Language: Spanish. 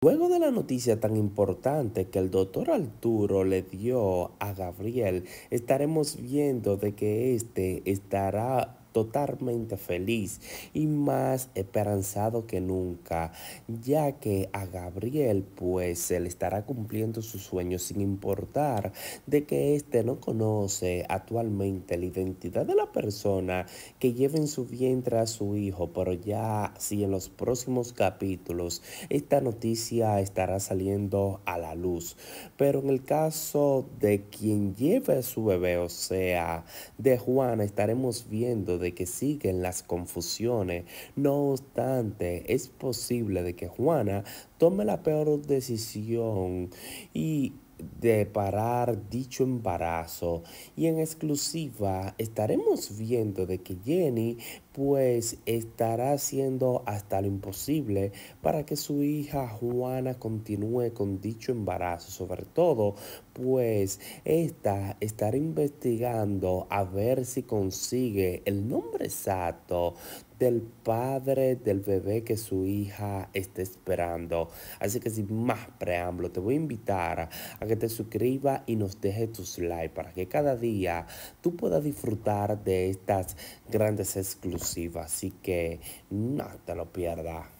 Luego de la noticia tan importante que el doctor Arturo le dio a Gabriel, estaremos viendo de que este estará totalmente feliz y más esperanzado que nunca, ya que a Gabriel pues se le estará cumpliendo su sueño sin importar de que éste no conoce actualmente la identidad de la persona que lleva en su vientre a su hijo, pero ya si en los próximos capítulos esta noticia estará saliendo a la luz. Pero en el caso de quien lleve su bebé, o sea, de Juana, estaremos viendo de que siguen las confusiones. No obstante, es posible de que Juana tome la peor decisión y de parar dicho embarazo y en exclusiva estaremos viendo de que Jenny pues estará haciendo hasta lo imposible para que su hija Juana continúe con dicho embarazo, sobre todo pues esta estará investigando a ver si consigue el nombre exacto del padre del bebé que su hija está esperando. Así que sin más preámbulo, te voy a invitar a que te suscribas y nos dejes tus likes para que cada día tú puedas disfrutar de estas grandes exclusiones así que no te lo pierdas.